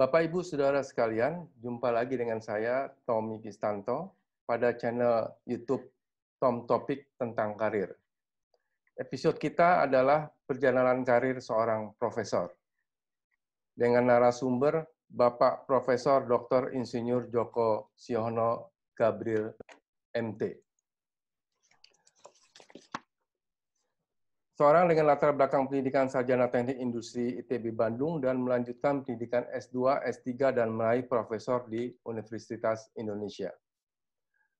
Bapak, Ibu, Saudara sekalian, jumpa lagi dengan saya, Tommy Kistanto, pada channel YouTube Tom Topik tentang karir. Episode kita adalah perjalanan karir seorang profesor. Dengan narasumber Bapak Profesor Dr. Insinyur Joko Siono Gabriel MT. Seorang dengan latar belakang pendidikan sarjana teknik industri ITB Bandung dan melanjutkan pendidikan S2, S3, dan meraih profesor di Universitas Indonesia.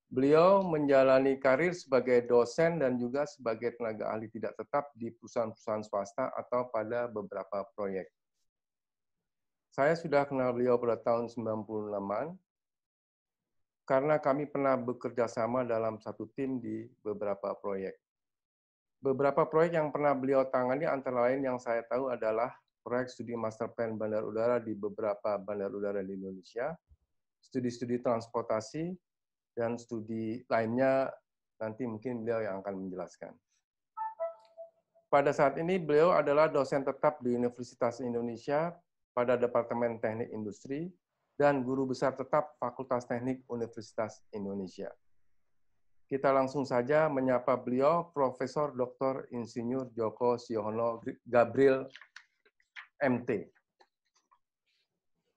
Beliau menjalani karir sebagai dosen dan juga sebagai tenaga ahli tidak tetap di perusahaan-perusahaan swasta atau pada beberapa proyek. Saya sudah kenal beliau pada tahun 96-an karena kami pernah bekerja sama dalam satu tim di beberapa proyek. Beberapa proyek yang pernah beliau tangani antara lain yang saya tahu adalah proyek studi master plan bandar udara di beberapa bandar udara di Indonesia, studi-studi transportasi, dan studi lainnya nanti mungkin beliau yang akan menjelaskan. Pada saat ini beliau adalah dosen tetap di Universitas Indonesia pada Departemen Teknik Industri dan guru besar tetap Fakultas Teknik Universitas Indonesia kita langsung saja menyapa beliau, Profesor Dr. Insinyur Joko Siono Gabriel MT.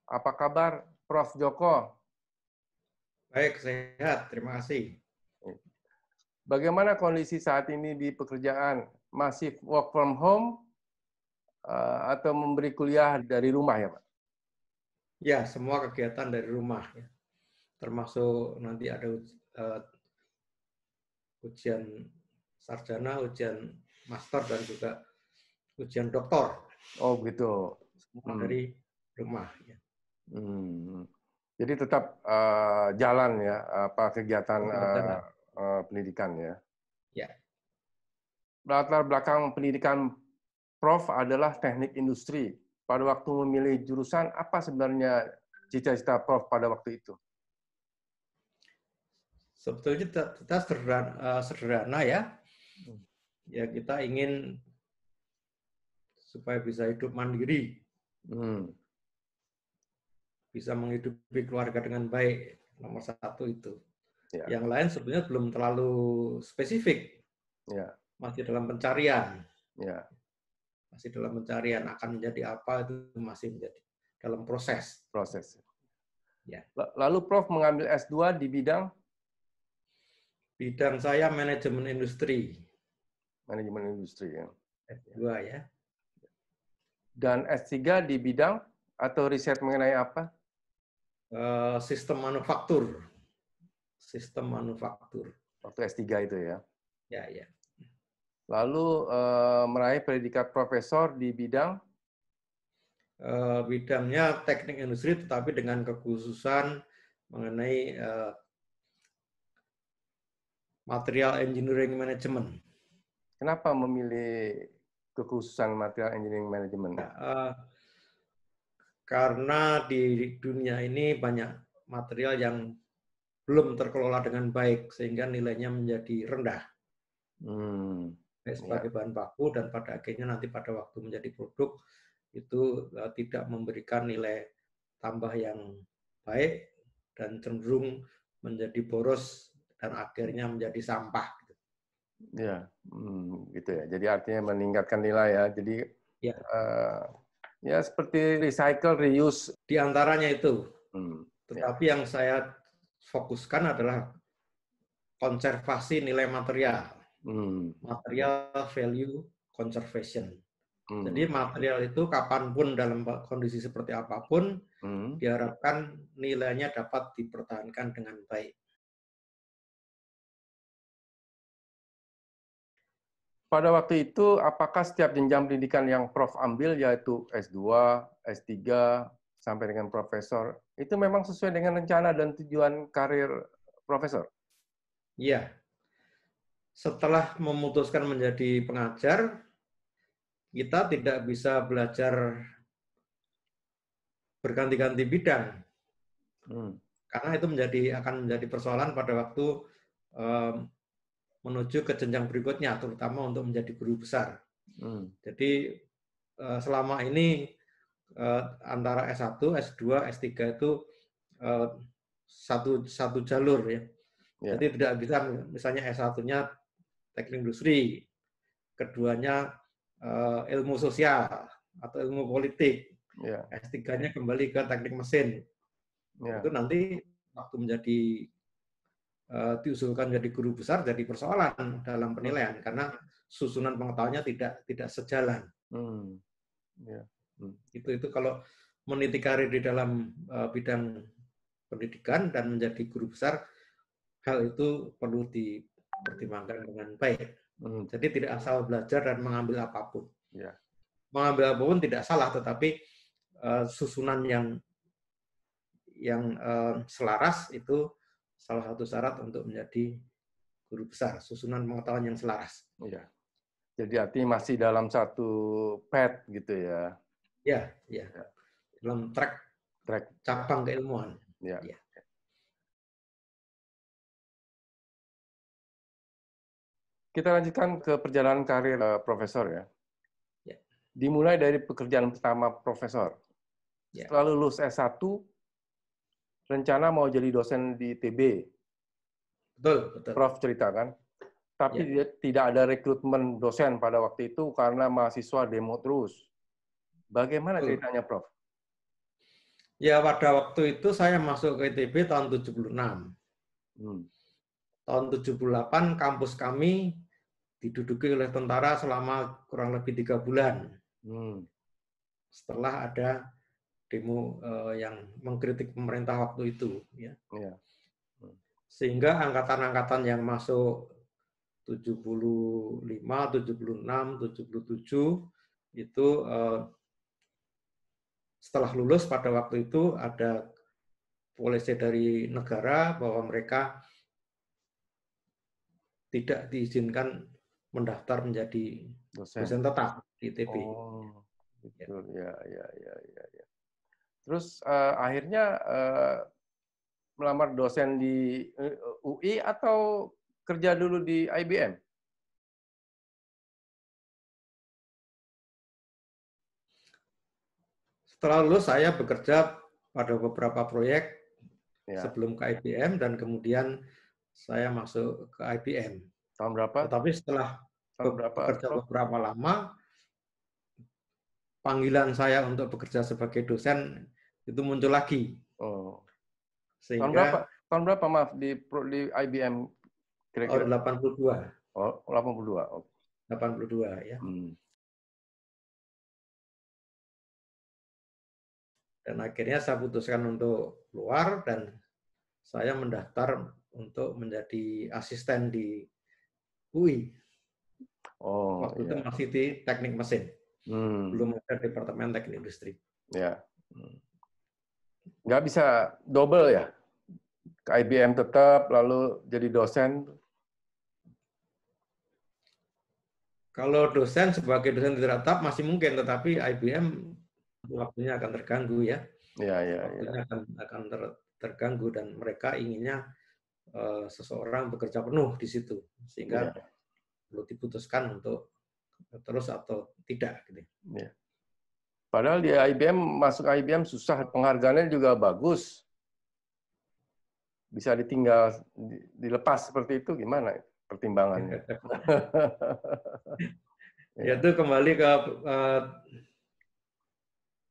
Apa kabar, Prof. Joko? Baik, sehat. Terima kasih. Bagaimana kondisi saat ini di pekerjaan? Masih work from home eh, atau memberi kuliah dari rumah ya, Pak? Ya, semua kegiatan dari rumah. Ya. Termasuk nanti ada eh, ujian sarjana, ujian master dan juga ujian doktor. Oh begitu. Semua hmm. dari rumah. Ya. Hmm. Jadi tetap uh, jalan ya apa kegiatan uh, uh, pendidikan ya. Ya. Latar belakang pendidikan Prof adalah teknik industri. Pada waktu memilih jurusan apa sebenarnya cita-cita Prof pada waktu itu? sebetulnya kita, sederhana, uh, sederhana ya. Hmm. Ya kita ingin supaya bisa hidup mandiri. Hmm. Bisa menghidupi keluarga dengan baik. Nomor satu itu. Ya. Yang lain sebetulnya belum terlalu spesifik. Ya. Masih dalam pencarian. Ya. Masih dalam pencarian akan menjadi apa itu masih menjadi dalam proses. Proses. Ya. Lalu Prof mengambil S2 di bidang Bidang saya manajemen industri. Manajemen industri ya. S2 ya. Dan S3 di bidang atau riset mengenai apa? Uh, sistem manufaktur. Sistem manufaktur. Waktu S3 itu ya. Ya, ya. Lalu uh, meraih predikat profesor di bidang uh, bidangnya teknik industri tetapi dengan kekhususan mengenai uh, Material Engineering Management. Kenapa memilih kekhususan Material Engineering Management? Uh, karena di dunia ini banyak material yang belum terkelola dengan baik sehingga nilainya menjadi rendah. Hmm. Ya. Sebagai ya. bahan baku dan pada akhirnya nanti pada waktu menjadi produk itu uh, tidak memberikan nilai tambah yang baik dan cenderung menjadi boros dan akhirnya menjadi sampah. Ya, hmm, gitu ya. Jadi artinya meningkatkan nilai ya. Jadi ya, uh, ya seperti recycle, reuse. Di antaranya itu. Hmm, Tetapi ya. yang saya fokuskan adalah konservasi nilai material. Hmm. Material value conservation. Hmm. Jadi material itu kapanpun dalam kondisi seperti apapun, hmm. diharapkan nilainya dapat dipertahankan dengan baik. pada waktu itu apakah setiap jenjang pendidikan yang Prof ambil yaitu S2, S3 sampai dengan profesor itu memang sesuai dengan rencana dan tujuan karir profesor? Iya. Setelah memutuskan menjadi pengajar, kita tidak bisa belajar berganti-ganti bidang. Hmm. Karena itu menjadi akan menjadi persoalan pada waktu menuju ke jenjang berikutnya, terutama untuk menjadi guru besar. Hmm. Jadi eh, selama ini eh, antara S1, S2, S3 itu eh, satu satu jalur ya. Yeah. Jadi tidak bisa misalnya S1-nya teknik industri, keduanya ilmu sosial atau ilmu politik. Yeah. S3-nya kembali ke teknik mesin. Yeah. Itu nanti waktu menjadi Eh, diusulkan jadi guru besar jadi persoalan dalam penilaian hmm. karena susunan pengetahuannya tidak tidak sejalan. Hmm. Yeah. Hmm. Itu itu kalau meniti karir di dalam uh, bidang pendidikan dan menjadi guru besar hal itu perlu dipertimbangkan dengan baik. Hmm. Jadi tidak asal belajar dan mengambil apapun. Yeah. Mengambil apapun tidak salah tetapi uh, susunan yang yang uh, selaras itu salah satu syarat untuk menjadi guru besar, susunan pengetahuan yang selaras. Iya. Jadi artinya masih dalam satu pet gitu ya. Iya, iya, iya. Dalam track track cabang keilmuan. Iya. Ya. Kita lanjutkan ke perjalanan karir uh, profesor ya. ya. Dimulai dari pekerjaan pertama profesor. Ya. Setelah lulus S1, rencana mau jadi dosen di TB. Betul, betul. Prof cerita kan? Tapi ya. tidak ada rekrutmen dosen pada waktu itu karena mahasiswa demo terus. Bagaimana betul. ceritanya Prof? Ya pada waktu itu saya masuk ke ITB tahun 76. Hmm. Tahun 78 kampus kami diduduki oleh tentara selama kurang lebih tiga bulan. Hmm. Setelah ada demo uh, yang mengkritik pemerintah waktu itu ya. ya. Sehingga angkatan-angkatan yang masuk 75, 76, 77 itu uh, setelah lulus pada waktu itu ada polisi dari negara bahwa mereka tidak diizinkan mendaftar menjadi dosen, tetap di ITB. Oh, ya, ya, ya, ya. ya. ya. Terus uh, akhirnya uh, melamar dosen di eh, UI atau kerja dulu di IBM? Setelah lulus saya bekerja pada beberapa proyek ya. sebelum ke IBM dan kemudian saya masuk ke IBM. Tahun berapa? Tapi setelah Tahun berapa? bekerja beberapa lama, panggilan saya untuk bekerja sebagai dosen itu muncul lagi. Oh. Sehingga tahun berapa? Tahun berapa maaf di di IBM kira-kira? Oh, 82. Oh, 82. Oh. 82 ya. Hmm. Dan akhirnya saya putuskan untuk keluar dan saya mendaftar untuk menjadi asisten di UI. Oh, Waktu iya. itu masih di teknik mesin. Hmm. Belum ada departemen teknik industri. Ya. Hmm nggak bisa double ya? Ke IBM tetap, lalu jadi dosen? Kalau dosen sebagai dosen tidak tetap masih mungkin, tetapi IBM waktunya akan terganggu ya. ya ya, Ya. Akan, akan ter, terganggu dan mereka inginnya uh, seseorang bekerja penuh di situ. Sehingga ya. perlu diputuskan untuk terus atau tidak. Gitu. Ya. Iya. Padahal di IBM, masuk IBM susah, penghargaannya juga bagus. Bisa ditinggal, dilepas seperti itu gimana pertimbangannya? ya itu kembali ke uh,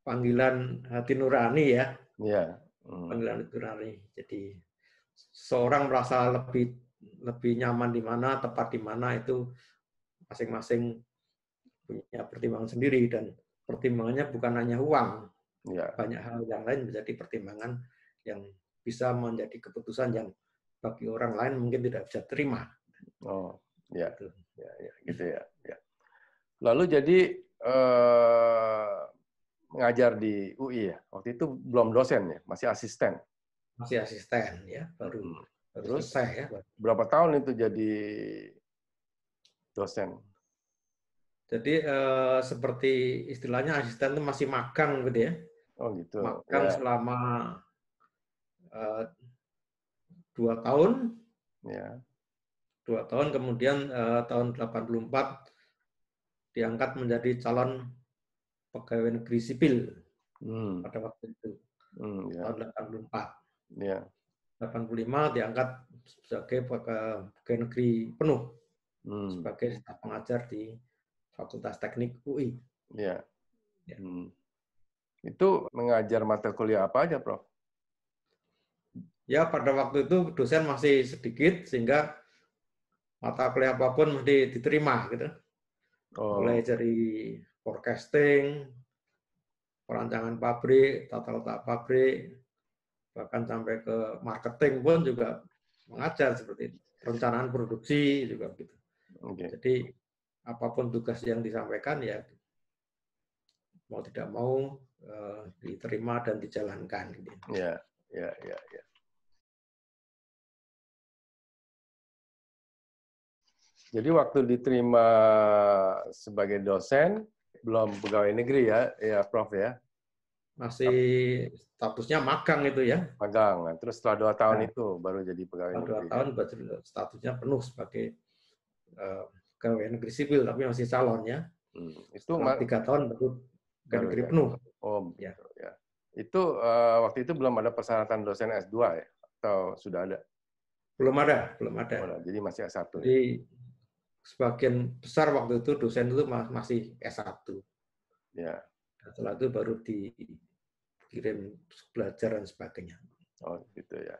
panggilan hati nurani ya. Iya. Hmm. Panggilan hati nurani. Jadi seorang merasa lebih lebih nyaman di mana, tepat di mana itu masing-masing punya pertimbangan sendiri dan pertimbangannya bukan hanya uang, ya. banyak hal yang lain menjadi pertimbangan yang bisa menjadi keputusan yang bagi orang lain mungkin tidak bisa terima. Oh, ya, gitu. ya, ya gitu ya. ya. Lalu jadi eh, ngajar di UI ya. Waktu itu belum dosen ya, masih asisten. Masih asisten ya, baru. Hmm. Baru Terus selesai ya. Berapa tahun itu jadi dosen? Jadi eh, seperti istilahnya asisten itu masih magang gitu ya. Oh gitu. Magang yeah. selama eh, dua tahun. Yeah. Dua tahun kemudian eh, tahun 84 diangkat menjadi calon pegawai negeri sipil hmm. pada waktu itu. Hmm, yeah. Tahun 84. Yeah. 85 diangkat sebagai pegawai negeri penuh hmm. sebagai staf pengajar di Fakultas Teknik UI. Iya. Ya. Hmm. Itu mengajar mata kuliah apa aja, Prof? Ya, pada waktu itu dosen masih sedikit sehingga mata kuliah apapun mesti diterima gitu. Oh. Mulai dari forecasting, perancangan pabrik, tata letak pabrik, bahkan sampai ke marketing pun juga mengajar seperti itu. Perencanaan produksi juga begitu. Okay. Jadi apapun tugas yang disampaikan ya mau tidak mau eh, diterima dan dijalankan. Gitu. Ya, ya, ya, ya. Jadi waktu diterima sebagai dosen belum pegawai negeri ya, ya Prof ya. Masih statusnya magang itu ya. Magang. Nah, terus setelah dua tahun nah, itu baru jadi pegawai negeri. Dua tahun ya. statusnya penuh sebagai uh, pegawai negeri sipil tapi masih calon ya. Hmm. Itu tiga tahun baru negeri penuh. Oh, ya. Gitu, ya. Itu uh, waktu itu belum ada persyaratan dosen S2 ya atau sudah ada? Belum ada, belum ada. Oh, Jadi masih S1. Ya? Jadi ya? sebagian besar waktu itu dosen itu masih S1. Ya. Nah, setelah itu baru dikirim belajar dan sebagainya. Oh, gitu ya.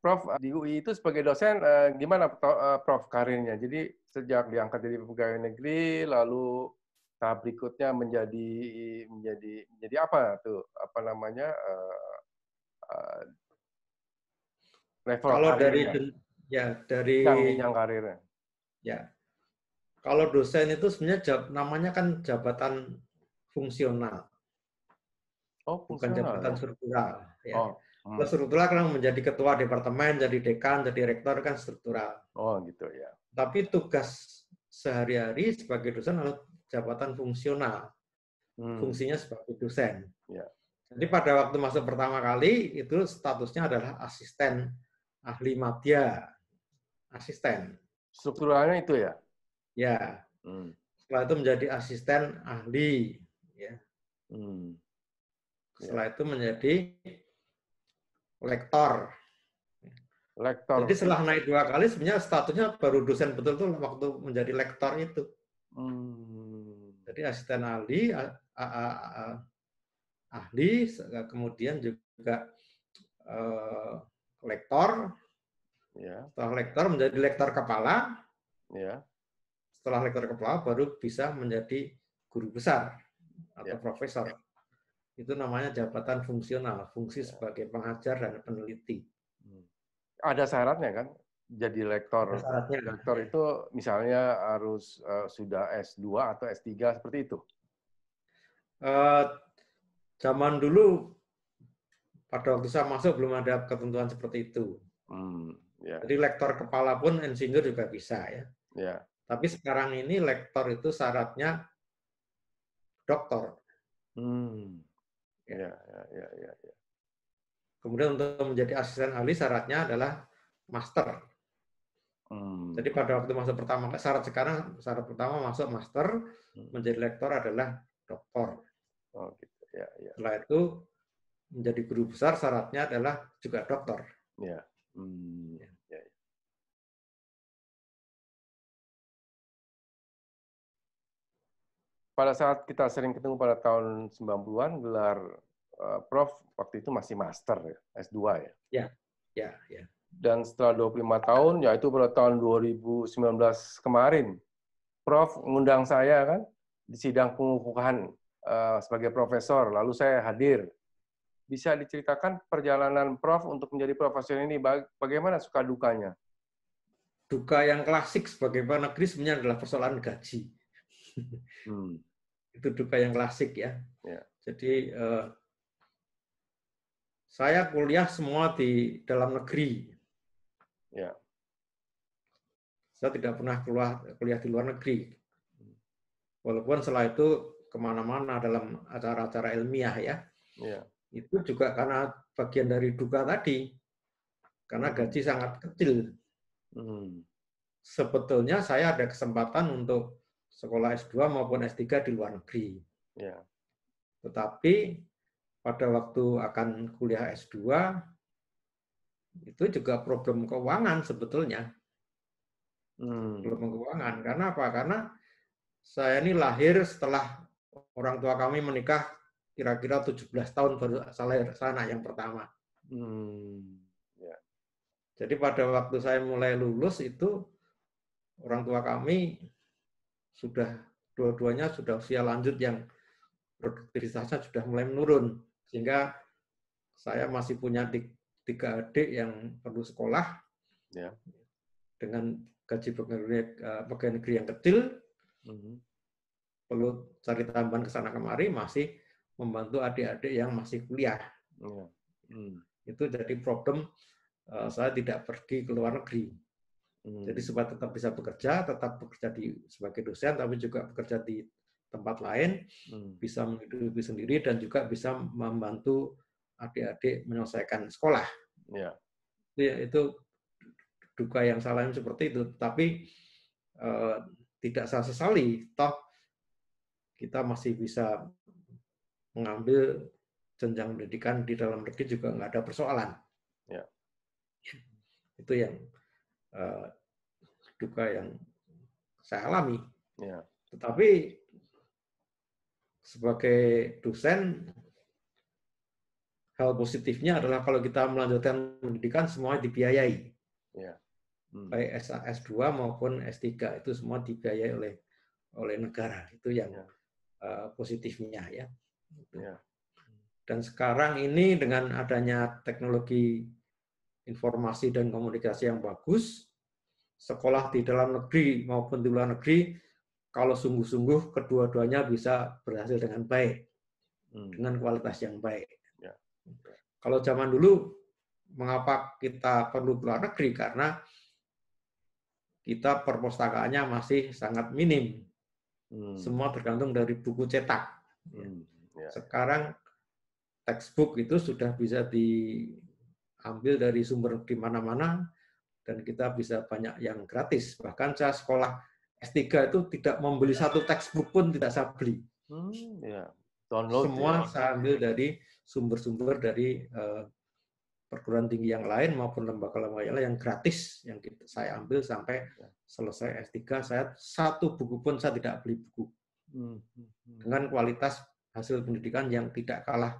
Prof eh, di UI itu sebagai dosen eh, gimana eh, Prof karirnya? Jadi sejak diangkat jadi pegawai negeri lalu tahap berikutnya menjadi menjadi menjadi apa tuh apa namanya level kalau dari ya dari yang karirnya ya kalau dosen itu sebenarnya namanya kan jabatan fungsional. Oh, fungsional. Bukan jabatan ya? struktural. Ya. Oh. Hmm. Terus struktural karena menjadi ketua departemen, jadi dekan, jadi rektor kan struktural. Oh gitu ya. Tapi tugas sehari-hari sebagai dosen adalah jabatan fungsional. Hmm. Fungsinya sebagai dosen. Ya. Jadi pada waktu masuk pertama kali itu statusnya adalah asisten ahli madya. Asisten. Strukturalnya itu ya? Ya. Hmm. Setelah itu menjadi asisten ahli. Ya. Hmm. Setelah ya. itu menjadi lektor. Lektor. Jadi setelah naik dua kali sebenarnya statusnya baru dosen betul tuh waktu menjadi lektor itu. Hmm. Jadi asisten ahli, ahli, kemudian juga eh, lektor. Yeah. Setelah lektor menjadi lektor kepala. Yeah. Setelah lektor kepala baru bisa menjadi guru besar atau yeah. profesor itu namanya jabatan fungsional, fungsi iya. sebagai pengajar dan peneliti. Hmm. Ada syaratnya kan? Jadi lektor, Ada syaratnya. lektor itu misalnya harus uh, sudah S2 atau S3 seperti itu. Uh, zaman dulu pada waktu saya masuk belum ada ketentuan seperti itu. Hmm, yeah. Jadi lektor kepala pun insinyur juga bisa ya. Yeah. Tapi sekarang ini lektor itu syaratnya doktor. Hmm. Ya, ya, ya, ya, ya, Kemudian untuk menjadi asisten ahli syaratnya adalah master. Hmm. Jadi pada waktu masuk pertama syarat sekarang syarat pertama masuk master hmm. menjadi lektor adalah doktor. Oh gitu ya. ya. Setelah itu menjadi guru besar syaratnya adalah juga doktor. Ya. Hmm. ya. pada saat kita sering ketemu pada tahun 90-an, gelar eh, Prof waktu itu masih master ya, S2 ya. Ya, ya, ya. Dan setelah 25 tahun, yaitu pada tahun 2019 kemarin, Prof mengundang saya kan di sidang pengukuhan uh, sebagai profesor, lalu saya hadir. Bisa diceritakan perjalanan Prof untuk menjadi profesor ini bagaimana suka dukanya? Duka yang klasik sebagai negeri sebenarnya adalah persoalan gaji. Hmm itu duka yang klasik ya. ya. Jadi eh, saya kuliah semua di dalam negeri. Ya. Saya tidak pernah keluar kuliah di luar negeri. Walaupun setelah itu kemana-mana dalam acara-acara ilmiah ya. ya. Itu juga karena bagian dari duka tadi. Karena hmm. gaji sangat kecil. Hmm. Sebetulnya saya ada kesempatan untuk sekolah S2 maupun S3 di luar negeri. Ya. Tetapi pada waktu akan kuliah S2 itu juga problem keuangan sebetulnya. Hmm. Problem keuangan. Karena apa? Karena saya ini lahir setelah orang tua kami menikah kira-kira 17 tahun baru saya, lahir sana yang pertama. Hmm. Ya. Jadi pada waktu saya mulai lulus itu orang tua kami sudah dua-duanya sudah usia lanjut yang produktivitasnya sudah mulai menurun sehingga saya masih punya tiga adik yang perlu sekolah ya. dengan gaji pegawai eh, negeri yang kecil mm-hmm. perlu cari tambahan ke sana kemari masih membantu adik-adik yang masih kuliah mm. -hmm. itu jadi problem eh, saya tidak pergi ke luar negeri jadi hmm. supaya tetap bisa bekerja, tetap bekerja di sebagai dosen, tapi juga bekerja di tempat lain, hmm. bisa menghidupi sendiri dan juga bisa membantu adik-adik menyelesaikan sekolah. Yeah. Ya, iya, itu duka yang salahnya seperti itu. Tapi eh, tidak saya sesali, toh kita masih bisa mengambil jenjang pendidikan di dalam negeri juga nggak ada persoalan. Yeah. Itu yang uh, duka yang saya alami. Ya. Tetapi sebagai dosen hal positifnya adalah kalau kita melanjutkan pendidikan semuanya dibiayai. Ya. Hmm. Baik S2 maupun S3 itu semua dibiayai oleh oleh negara. Itu yang ya. uh, positifnya ya. ya. Dan sekarang ini dengan adanya teknologi informasi dan komunikasi yang bagus, sekolah di dalam negeri maupun di luar negeri, kalau sungguh-sungguh kedua-duanya bisa berhasil dengan baik, hmm. dengan kualitas yang baik. Ya. Kalau zaman dulu, mengapa kita perlu luar negeri? Karena kita perpustakaannya masih sangat minim. Hmm. Semua tergantung dari buku cetak. Hmm. Ya. Sekarang textbook itu sudah bisa di ambil dari sumber di mana-mana, dan kita bisa banyak yang gratis. Bahkan saya sekolah S3 itu tidak membeli ya. satu textbook pun tidak saya beli. Hmm, yeah. Semua yeah. saya ambil dari sumber-sumber dari uh, perguruan tinggi yang lain maupun lembaga-lembaga yang yang gratis yang kita, saya ambil sampai ya. selesai S3 saya satu buku pun saya tidak beli buku hmm, hmm, hmm. dengan kualitas hasil pendidikan yang tidak kalah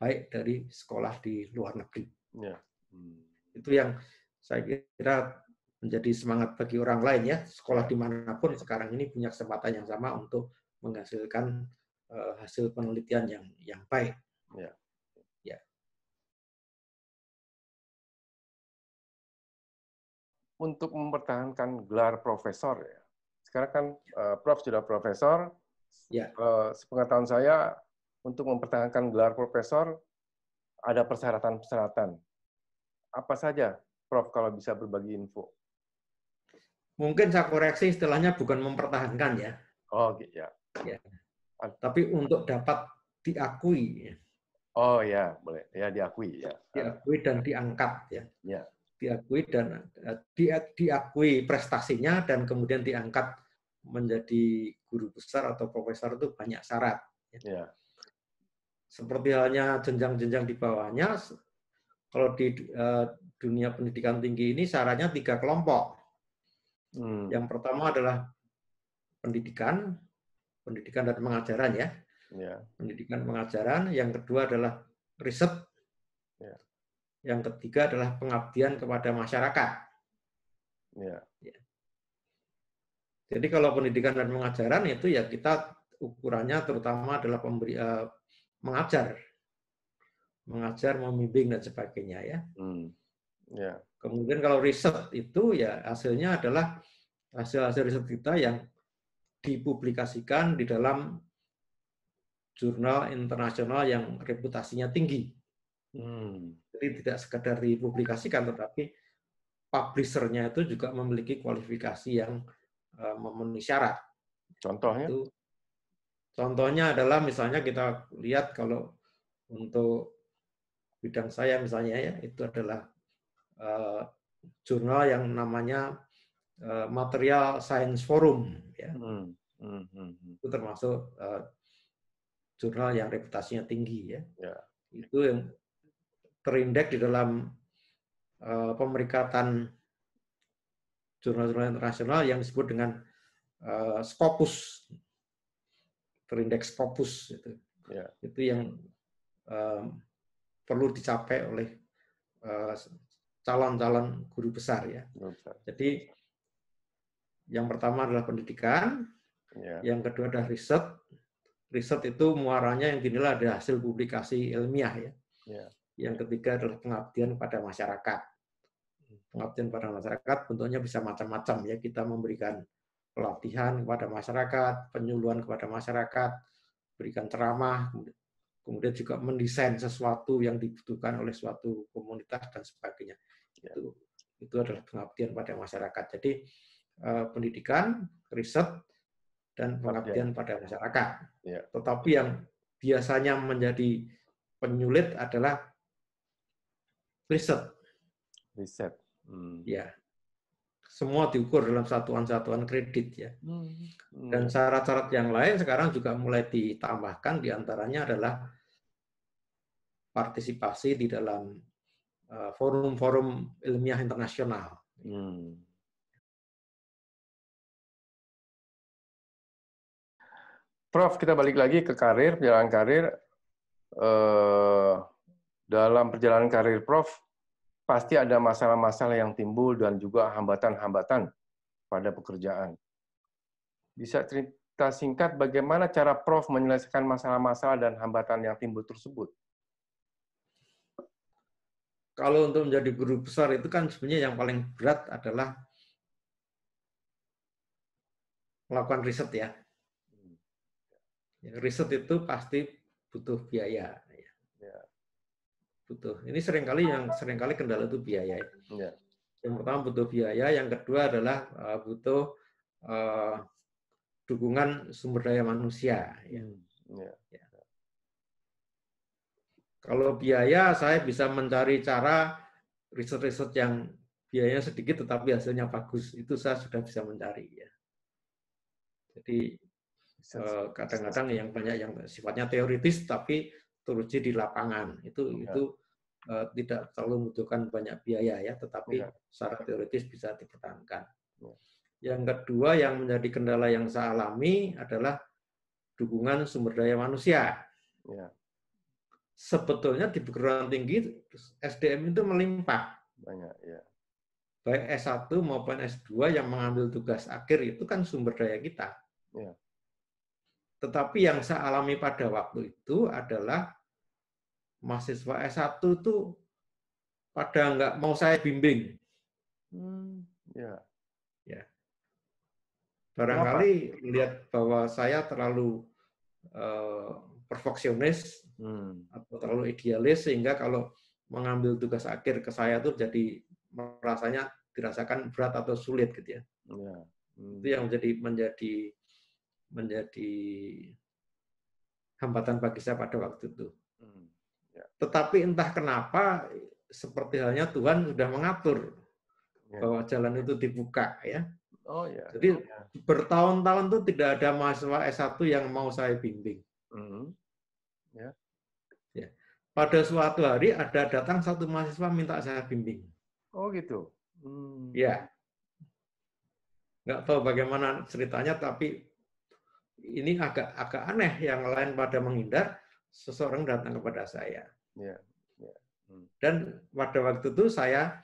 baik dari sekolah di luar negeri. Ya. Hmm. Itu yang saya kira menjadi semangat bagi orang lain ya. Sekolah dimanapun sekarang ini punya kesempatan yang sama untuk menghasilkan uh, hasil penelitian yang yang baik. Ya. ya. Untuk mempertahankan gelar profesor ya. Sekarang kan uh, Prof sudah profesor. Ya. Uh, sepengetahuan saya untuk mempertahankan gelar profesor ada persyaratan-persyaratan. Apa saja, Prof, kalau bisa berbagi info? Mungkin saya koreksi istilahnya bukan mempertahankan ya. Oh, ya. ya. Tapi untuk dapat diakui. Ya. Oh ya, boleh. Ya diakui ya. Diakui dan diangkat ya. Ya. Diakui dan eh, di, diakui prestasinya dan kemudian diangkat menjadi guru besar atau profesor itu banyak syarat. Ya. ya seperti halnya jenjang-jenjang di bawahnya, kalau di e, dunia pendidikan tinggi ini sarannya tiga kelompok. Hmm. Yang pertama adalah pendidikan, pendidikan dan pengajaran ya. Yeah. Pendidikan pengajaran. Yang kedua adalah riset. Yeah. Yang ketiga adalah pengabdian kepada masyarakat. Yeah. Yeah. Jadi kalau pendidikan dan pengajaran itu ya kita ukurannya terutama adalah pemberi uh, mengajar, mengajar, membimbing dan sebagainya ya. Hmm. Yeah. Kemudian kalau riset itu ya hasilnya adalah hasil-hasil riset kita yang dipublikasikan di dalam jurnal internasional yang reputasinya tinggi. Hmm. Jadi tidak sekedar dipublikasikan, tetapi publisernya itu juga memiliki kualifikasi yang eh, memenuhi syarat. Contohnya? Itu Contohnya adalah misalnya kita lihat kalau untuk bidang saya misalnya ya itu adalah uh, jurnal yang namanya uh, Material Science Forum ya. Hmm. Hmm. hmm, hmm, hmm. Itu termasuk uh, jurnal yang reputasinya tinggi ya. Yeah. Itu yang terindeks di dalam uh, pemerikatan jurnal-jurnal internasional yang disebut dengan uh, Scopus terindeks fokus itu ya. itu yang um, perlu dicapai oleh calon eh, calon-calon guru besar ya guru jadi yang pertama adalah pendidikan ya. yang kedua adalah riset riset itu muaranya yang dinilai ada hasil publikasi ilmiah ya, ya. yang ketiga adalah pengabdian pada masyarakat pengabdian pada masyarakat bentuknya bisa macam-macam ya kita memberikan pelatihan kepada masyarakat, penyuluhan kepada masyarakat, berikan ceramah, kemudian juga mendesain sesuatu yang dibutuhkan oleh suatu komunitas dan sebagainya. Ya. Itu itu adalah pengabdian pada masyarakat. Jadi eh, pendidikan, riset dan pengabdian ya. pada masyarakat. Ya. Tetapi yang biasanya menjadi penyulit adalah riset. Riset. Hmm. Ya, semua diukur dalam satuan-satuan kredit ya. Hmm. Dan syarat-syarat yang lain sekarang juga mulai ditambahkan diantaranya adalah partisipasi di dalam eh, forum-forum ilmiah internasional. Hmm. Prof, kita balik lagi ke karir, perjalanan karir. Eh, dalam perjalanan karir Prof, pasti ada masalah-masalah yang timbul dan juga hambatan-hambatan pada pekerjaan. Bisa cerita singkat bagaimana cara Prof menyelesaikan masalah-masalah dan hambatan yang timbul tersebut? Kalau untuk menjadi guru besar itu kan sebenarnya yang paling berat adalah melakukan riset ya. Hmm. ya riset itu pasti butuh biaya butuh. Ini seringkali yang seringkali kendala itu biaya. Ya. Yang pertama butuh biaya, yang kedua adalah uh, butuh uh, dukungan sumber daya manusia. Ya. Ya. Ya. Kalau biaya, saya bisa mencari cara riset-riset yang biayanya sedikit tetapi hasilnya bagus. Itu saya sudah bisa mencari. Ya. Jadi eh, kadang-kadang yang banyak yang sifatnya teoritis tapi teruji di lapangan itu ya. itu uh, tidak terlalu membutuhkan banyak biaya ya, tetapi ya. secara teoritis bisa dipertahankan. Ya. Yang kedua yang menjadi kendala yang saya alami adalah dukungan sumber daya manusia. Ya. Sebetulnya di perguruan tinggi SDM itu melimpah. Banyak ya. Baik S1 maupun S2 yang mengambil tugas akhir itu kan sumber daya kita. Ya. Tetapi yang saya alami pada waktu itu adalah mahasiswa S1 tuh pada nggak mau saya bimbing. Hmm, ya. Ya. Barangkali Kenapa? lihat bahwa saya terlalu uh, perfeksionis hmm. atau terlalu idealis sehingga kalau mengambil tugas akhir ke saya tuh jadi rasanya dirasakan berat atau sulit gitu ya. ya. Hmm. Itu yang menjadi menjadi menjadi hambatan bagi saya pada waktu itu. Hmm. Ya. Tetapi entah kenapa seperti halnya Tuhan sudah mengatur ya. bahwa jalan itu dibuka ya. Oh, ya. Jadi oh, bertahun-tahun itu tidak ada mahasiswa S1 yang mau saya bimbing. Mm-hmm. Pada suatu hari ada datang satu mahasiswa minta saya bimbing. Oh gitu. Hmm. Ya. Nggak tahu bagaimana ceritanya tapi ini agak agak aneh yang lain pada menghindar, seseorang datang kepada saya. Ya, ya. Hmm. Dan pada waktu itu saya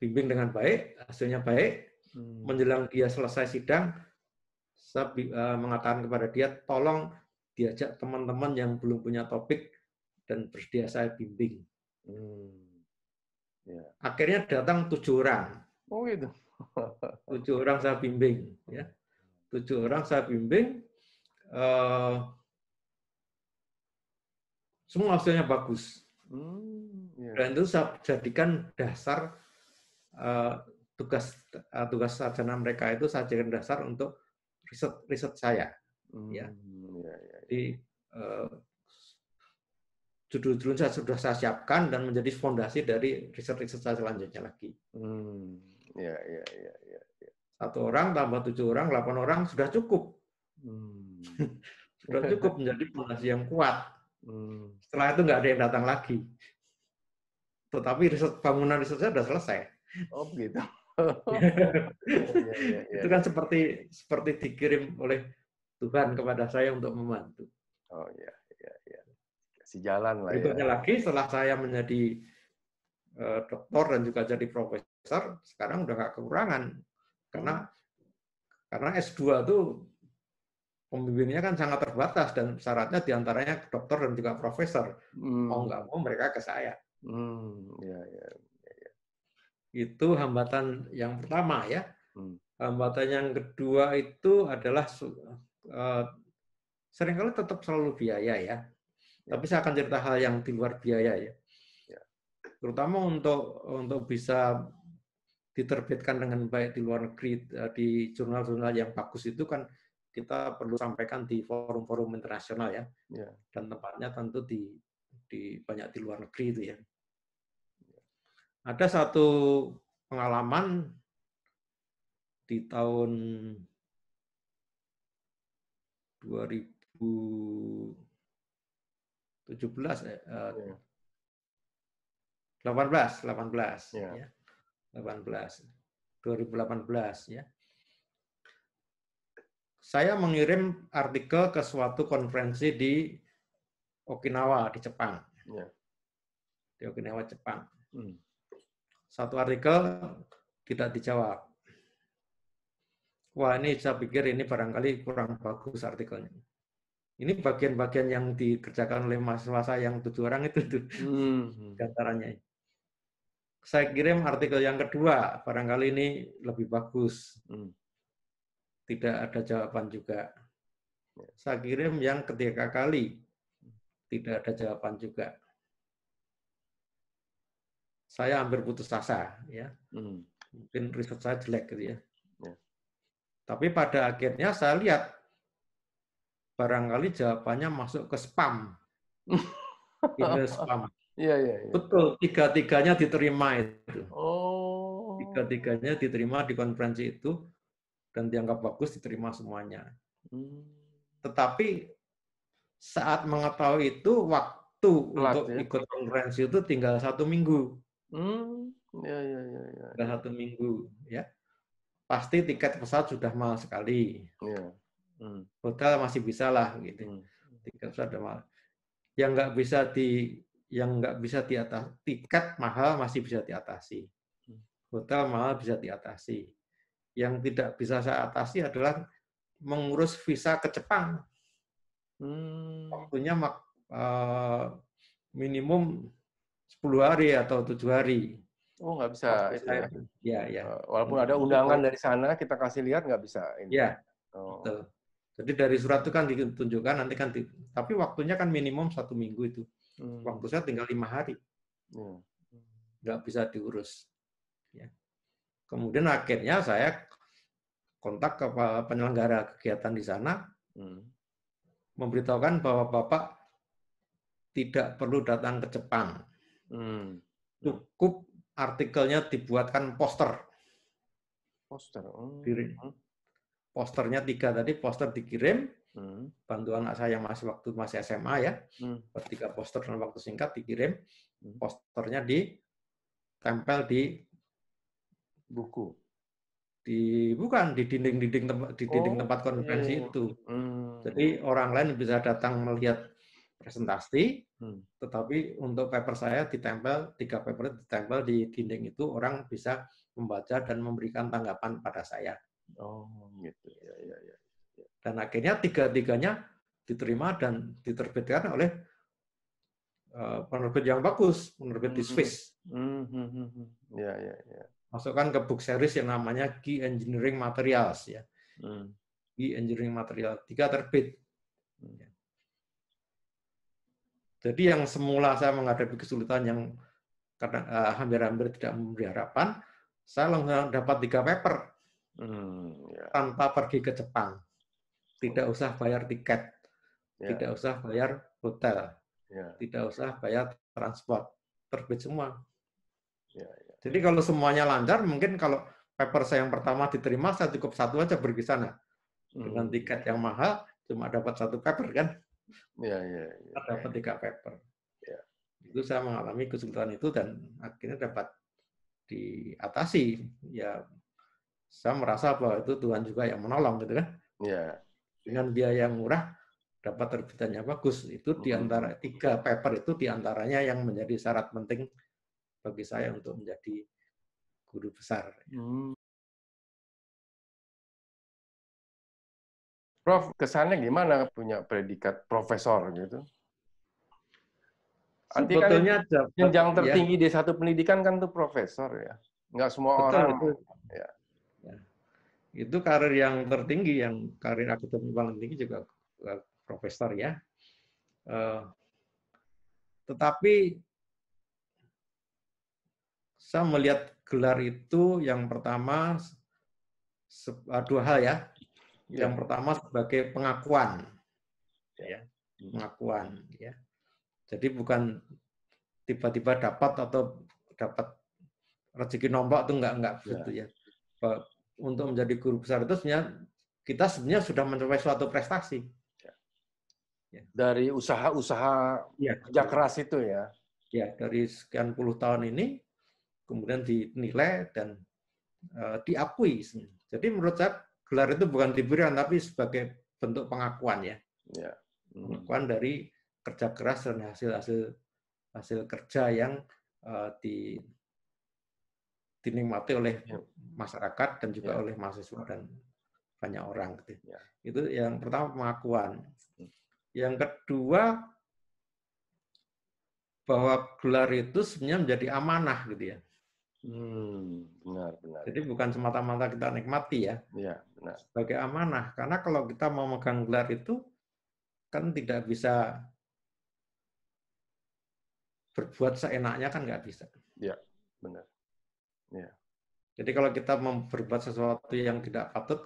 bimbing dengan baik, hasilnya baik. Hmm. Menjelang dia selesai sidang, saya eh, mengatakan kepada dia, tolong diajak teman-teman yang belum punya topik dan bersedia saya bimbing. Hmm. Ya. Akhirnya datang tujuh orang. Oh gitu. tujuh orang saya bimbing, ya. Tujuh orang saya bimbing. Eh, semua hasilnya bagus. Hmm, yeah. Dan itu saya jadikan dasar uh, tugas uh, tugas sarjana mereka itu saya jadikan dasar untuk riset riset saya. Hmm, ya. Yeah, yeah, iya. Jadi uh, judul-judul saya sudah saya siapkan dan menjadi fondasi dari riset-riset saya selanjutnya lagi. Hmm, ya, ya, ya, ya, Satu orang tambah tujuh orang, delapan orang sudah cukup. Hmm. sudah cukup menjadi fondasi yang kuat. Hmm. Setelah itu nggak ada yang datang lagi. Tetapi riset, bangunan risetnya sudah selesai. Oh begitu. ya, ya, ya. Itu kan seperti seperti dikirim oleh Tuhan kepada saya untuk membantu. Oh ya, ya, ya. Kasih jalan lah. Berikutnya ya. lagi setelah saya menjadi uh, doktor dan juga jadi profesor, sekarang udah nggak kekurangan karena hmm. karena S2 tuh pembimbingnya kan sangat terbatas dan syaratnya diantaranya dokter dan juga profesor. Hmm. Mau nggak mau mereka ke saya. Hmm. Ya, ya, ya, Itu hambatan yang pertama ya. Hmm. Hambatan yang kedua itu adalah uh, seringkali tetap selalu biaya ya. ya. Tapi saya akan cerita hal yang di luar biaya ya. ya. Terutama untuk untuk bisa diterbitkan dengan baik di luar negeri eh, di jurnal-jurnal yang bagus itu kan kita perlu sampaikan di forum-forum internasional ya. ya. Dan tempatnya tentu di di banyak di luar negeri itu ya. Ada satu pengalaman di tahun 2017 eh, yeah. 18 18 ya. ya. 18 2018 ya saya mengirim artikel ke suatu konferensi di Okinawa di Jepang. Ya. Di Okinawa Jepang. Hmm. Satu artikel tidak dijawab. Wah ini saya pikir ini barangkali kurang bagus artikelnya. Ini bagian-bagian yang dikerjakan oleh mahasiswa saya yang tujuh orang itu tuh hmm. Saya kirim artikel yang kedua, barangkali ini lebih bagus. Hmm tidak ada jawaban juga. Saya kirim yang ketiga kali, tidak ada jawaban juga. Saya hampir putus asa, ya. Hmm. Mungkin riset saya jelek gitu ya. ya. Tapi pada akhirnya saya lihat barangkali jawabannya masuk ke spam. Ini spam. Iya, iya, iya. Betul, tiga-tiganya diterima itu. Oh. Tiga-tiganya diterima di konferensi itu dan dianggap bagus diterima semuanya. Hmm. Tetapi saat mengetahui itu waktu untuk ya. ikut konferensi itu tinggal satu minggu. Hmm. Ya, ya, ya, ya. Tinggal satu minggu, ya. Pasti tiket pesawat sudah mahal sekali. Ya. Hmm. Hotel masih bisa lah, gitu. Hmm. Tiket pesawat sudah mahal. Yang nggak bisa di yang nggak bisa diatasi tiket mahal masih bisa diatasi. Hmm. Hotel mahal bisa diatasi yang tidak bisa saya atasi adalah mengurus visa ke Jepang. Hmm. Waktunya mak, uh, minimum 10 hari atau tujuh hari. Oh nggak bisa. Itu ya ya. Walaupun ada undangan dari sana kita kasih lihat nggak bisa. Ini. Ya. Oh. Betul. Jadi dari surat itu kan ditunjukkan nanti kan, di, tapi waktunya kan minimum satu minggu itu. Hmm. Waktu saya tinggal lima hari. Hmm. Nggak bisa diurus. Ya. Kemudian akhirnya saya kontak ke penyelenggara kegiatan di sana, hmm. memberitahukan bahwa Bapak tidak perlu datang ke Jepang. Hmm. Cukup artikelnya dibuatkan poster. Poster. Oh. Diri. Posternya tiga tadi, poster dikirim. Hmm. Bantu anak saya yang masih waktu masih SMA ya. Hmm. Bertiga poster dalam waktu singkat dikirim. Hmm. Posternya ditempel di buku di bukan di dinding-dinding tempat di dinding oh, tempat konferensi iya. itu. Hmm. Jadi orang lain bisa datang melihat presentasi, hmm. tetapi untuk paper saya ditempel tiga paper ditempel di dinding itu orang bisa membaca dan memberikan tanggapan pada saya. Oh, gitu. Ya, ya, ya. Dan akhirnya tiga-tiganya diterima dan diterbitkan oleh uh, penerbit yang bagus, penerbit hmm. di Swiss. Hmm, hmm, hmm, hmm. Ya, ya, ya masukkan ke book series yang namanya Key Engineering Materials ya. Hmm. Key Engineering Material tiga terbit. Hmm. Ya. Jadi yang semula saya menghadapi kesulitan yang karena eh, hampir-hampir tidak memberi harapan, saya langsung dapat tiga paper hmm, ya. tanpa pergi ke Jepang, tidak oh. usah bayar tiket, yeah. tidak usah bayar hotel, yeah. tidak usah bayar transport, terbit semua. yeah. Ya. Jadi iya. kalau semuanya lancar, mungkin kalau paper saya yang pertama diterima, saya cukup satu aja pergi sana. Dengan hmm. tiket yang mahal, cuma dapat satu paper kan? Iya, iya. Ya, dapat tiga paper. Ya. Itu saya mengalami kesulitan itu dan akhirnya dapat diatasi. Ya, saya merasa bahwa itu Tuhan juga yang menolong gitu kan? Iya. Dengan biaya yang murah, dapat terbitannya bagus. Itu hmm. di antara tiga paper itu diantaranya yang menjadi syarat penting bagi saya hmm. untuk menjadi guru besar. Hmm. Prof, kesannya gimana punya predikat profesor gitu? Kan Sebetulnya kan jenjang ya. tertinggi ya. di satu pendidikan kan tuh profesor ya. Nggak semua Betul, orang. Itu. Ya. ya. Itu karir yang tertinggi, yang karir akademik paling tinggi juga eh, profesor ya. Uh, tetapi saya melihat gelar itu yang pertama ah, dua hal ya. ya. Yang pertama sebagai pengakuan. Ya. ya, pengakuan ya. Jadi bukan tiba-tiba dapat atau dapat rezeki nombok itu enggak enggak gitu ya. ya. Untuk menjadi guru besar itu sebenarnya kita sebenarnya sudah mencapai suatu prestasi. Ya. Dari usaha-usaha ya. kerja keras itu ya. Ya, dari sekian puluh tahun ini kemudian dinilai dan eh, diakui. Jadi menurut saya gelar itu bukan diberikan tapi sebagai bentuk pengakuan ya. ya. Pengakuan dari kerja keras dan hasil-hasil hasil kerja yang eh, di dinikmati oleh ya. masyarakat dan juga ya. oleh mahasiswa dan banyak orang gitu. Ya. Itu yang pertama pengakuan. Hmm. Yang kedua bahwa gelar itu sebenarnya menjadi amanah gitu ya. Hmm, benar, benar. Jadi ya. bukan semata-mata kita nikmati ya. Iya, benar. Sebagai amanah. Karena kalau kita mau megang gelar itu, kan tidak bisa berbuat seenaknya kan nggak bisa. Iya, benar. Iya. Jadi kalau kita memperbuat sesuatu yang tidak patut,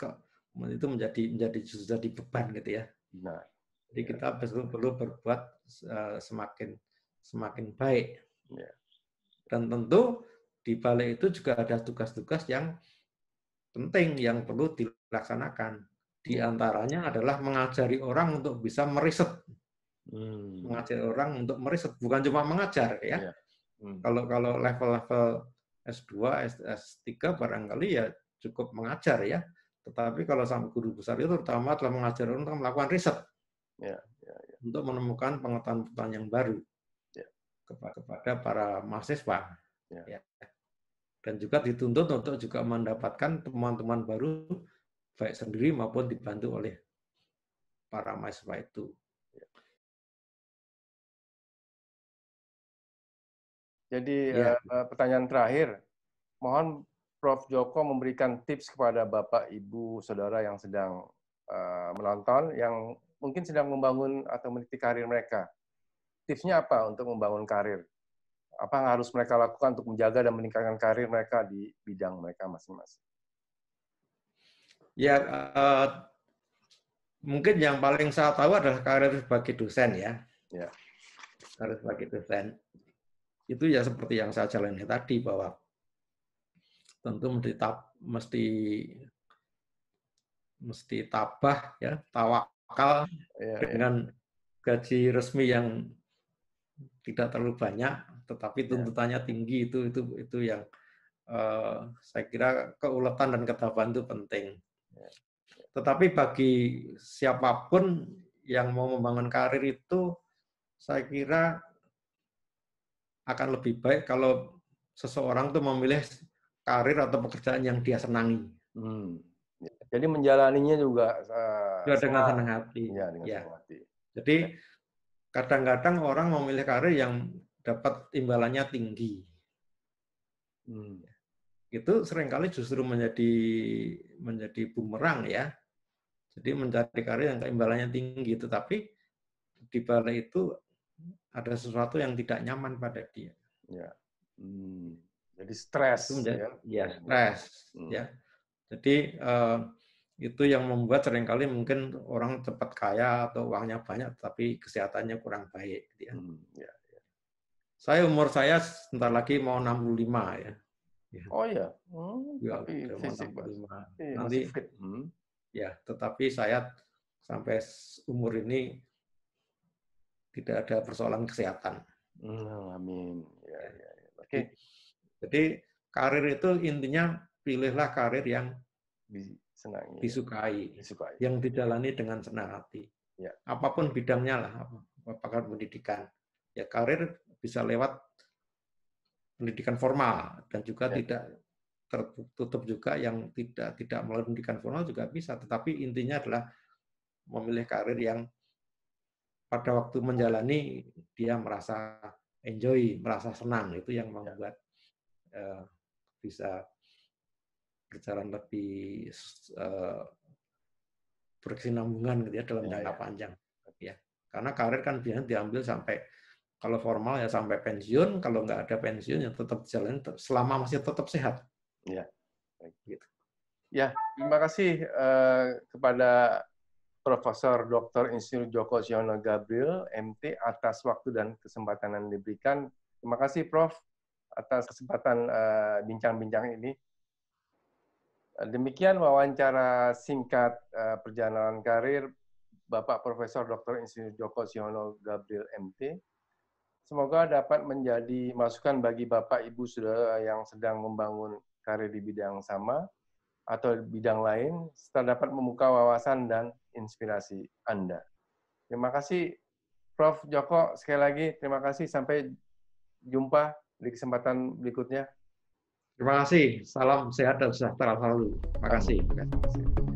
itu menjadi menjadi jadi beban gitu ya. Nah. Jadi ya. kita perlu perlu berbuat eh, semakin semakin baik. Ya. Dan tentu di balai itu juga ada tugas-tugas yang penting yang perlu dilaksanakan. Di hmm. antaranya adalah mengajari orang untuk bisa meriset. Hmm. Mengajari orang untuk meriset, bukan cuma mengajar ya. Yeah. Hmm. Kalau level-level S2, S3 barangkali ya cukup mengajar ya. Tetapi kalau sampai guru besar itu terutama telah mengajar orang untuk melakukan riset. Ya, ya, ya. Untuk menemukan pengetahuan-pengetahuan yang baru ya. kepada para mahasiswa. Iya. Ya. Ya dan juga dituntut untuk juga mendapatkan teman-teman baru baik sendiri maupun dibantu oleh para mahasiswa itu. Jadi ya. pertanyaan terakhir, mohon Prof. Joko memberikan tips kepada Bapak, Ibu, Saudara yang sedang eh, menonton, yang mungkin sedang membangun atau meniti karir mereka. Tipsnya apa untuk membangun karir? apa yang harus mereka lakukan untuk menjaga dan meningkatkan karir mereka di bidang mereka masing-masing? Ya, uh, mungkin yang paling saya tahu adalah karir sebagai dosen ya. ya. Karir sebagai dosen. Itu ya seperti yang saya jalani tadi bahwa tentu mesti tab, mesti mesti tabah ya, tawakal ya, ya. dengan gaji resmi yang tidak terlalu banyak tetapi ya. tuntutannya tinggi itu itu itu yang uh, saya kira keuletan dan ketabahan itu penting. Ya. Tetapi bagi siapapun yang mau membangun karir itu, saya kira akan lebih baik kalau seseorang tuh memilih karir atau pekerjaan yang dia senangi. Hmm. Ya, jadi menjalaninya juga uh, dengan hati. Ya, dengan ya. senang hati. Jadi kadang-kadang orang memilih karir yang dapat imbalannya tinggi. Hmm. Itu seringkali justru menjadi menjadi bumerang ya. Jadi mencari karir yang imbalannya tinggi, tetapi di balik itu ada sesuatu yang tidak nyaman pada dia. Ya. Hmm. Jadi stres. ya, ya hmm. stres. Hmm. Ya. Jadi uh, itu yang membuat seringkali mungkin orang cepat kaya atau uangnya banyak, tapi kesehatannya kurang baik. Gitu ya. Hmm. ya saya umur saya sebentar lagi mau 65 ya. ya. Oh ya. Hmm, ya, tapi fisik iya, nanti fit. Hmm. ya, tetapi saya sampai umur ini tidak ada persoalan kesehatan. Hmm, amin. Ya, ya, ya. ya. Oke. Okay. Jadi karir itu intinya pilihlah karir yang disenangi, iya. disukai, disukai. yang dijalani dengan senang hati. Ya. Apapun bidangnya lah, apakah pendidikan, ya karir bisa lewat pendidikan formal dan juga ya. tidak tertutup juga yang tidak tidak melalui pendidikan formal juga bisa. Tetapi intinya adalah memilih karir yang pada waktu menjalani dia merasa enjoy, merasa senang itu yang ya. membuat uh, bisa berjalan lebih uh, berkesinambungan gitu ya dalam ya, jangka ya, ya. panjang ya karena karir kan biasanya diambil sampai kalau formal ya sampai pensiun, kalau nggak ada pensiun ya tetap jalan selama masih tetap sehat. Ya, gitu. Ya, terima kasih eh, kepada Profesor Dr. Insinyur Joko Siono Gabriel, MT, atas waktu dan kesempatan yang diberikan. Terima kasih, Prof, atas kesempatan eh, bincang-bincang eh, ini. Demikian wawancara singkat eh, perjalanan karir Bapak Profesor Dr. Insinyur Joko Siono Gabriel MT. Semoga dapat menjadi masukan bagi Bapak, Ibu, Saudara yang sedang membangun karir di bidang sama atau bidang lain, serta dapat membuka wawasan dan inspirasi Anda. Terima kasih, Prof. Joko. Sekali lagi, terima kasih. Sampai jumpa di kesempatan berikutnya. Terima kasih. Salam sehat dan sejahtera selalu. Terima kasih. Terima kasih.